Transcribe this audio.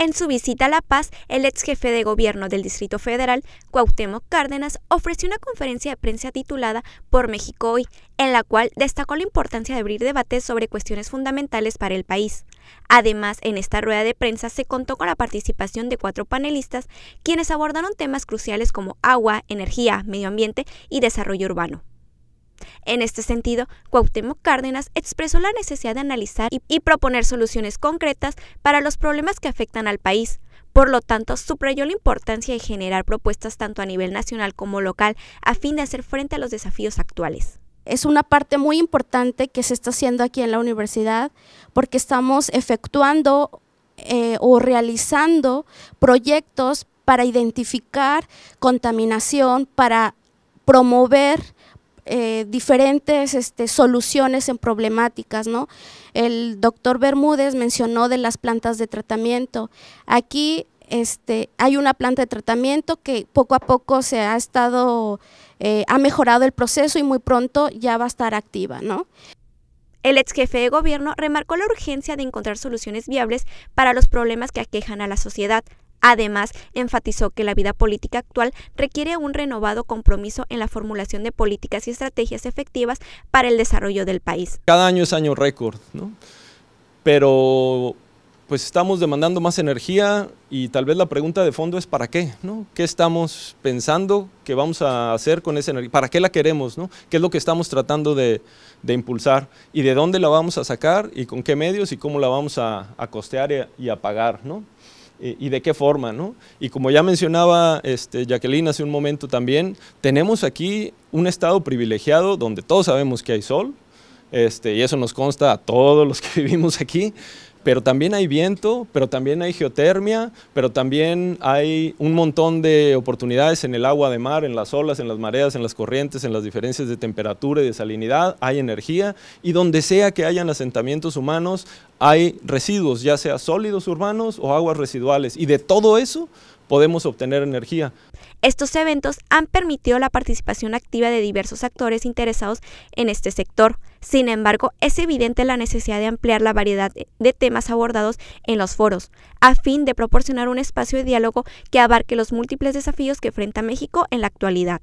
En su visita a La Paz, el ex jefe de gobierno del Distrito Federal, Cuauhtémoc Cárdenas, ofreció una conferencia de prensa titulada Por México Hoy, en la cual destacó la importancia de abrir debates sobre cuestiones fundamentales para el país. Además, en esta rueda de prensa se contó con la participación de cuatro panelistas, quienes abordaron temas cruciales como agua, energía, medio ambiente y desarrollo urbano. En este sentido, Cuauhtémoc Cárdenas expresó la necesidad de analizar y, proponer soluciones concretas para los problemas que afectan al país. Por lo tanto, subrayó la importancia de generar propuestas tanto a nivel nacional como local a fin de hacer frente a los desafíos actuales. Es una parte muy importante que se está haciendo aquí en la universidad porque estamos efectuando eh, o realizando proyectos para identificar contaminación, para promover eh, diferentes este, soluciones en problemáticas. ¿no? El doctor Bermúdez mencionó de las plantas de tratamiento. Aquí este, hay una planta de tratamiento que poco a poco se ha estado, eh, ha mejorado el proceso y muy pronto ya va a estar activa. ¿no? El ex jefe de gobierno remarcó la urgencia de encontrar soluciones viables para los problemas que aquejan a la sociedad, Además, enfatizó que la vida política actual requiere un renovado compromiso en la formulación de políticas y estrategias efectivas para el desarrollo del país. Cada año es año récord, ¿no? pero pues estamos demandando más energía y tal vez la pregunta de fondo es ¿para qué? ¿no? ¿Qué estamos pensando que vamos a hacer con esa energía? ¿Para qué la queremos? ¿Qué es lo que estamos tratando de, impulsar? ¿Y de dónde la vamos a sacar? ¿Y con qué medios? ¿Y cómo la vamos a, costear y a, pagar? y de qué forma, ¿no? Y como ya mencionaba este, Jacqueline hace un momento también, tenemos aquí un estado privilegiado donde todos sabemos que hay sol, este, y eso nos consta a todos los que vivimos aquí, pero también hay viento, pero también hay geotermia, pero también hay un montón de oportunidades en el agua de mar, en las olas, en las mareas, en las corrientes, en las diferencias de temperatura y de salinidad, hay energía, y donde sea que hayan asentamientos humanos, hay residuos, ya sea sólidos urbanos o aguas residuales, y de todo eso podemos obtener energía. Estos eventos han permitido la participación activa de diversos actores interesados en este sector. Sin embargo, es evidente la necesidad de ampliar la variedad de temas abordados en los foros, a fin de proporcionar un espacio de diálogo que abarque los múltiples desafíos que enfrenta México en la actualidad.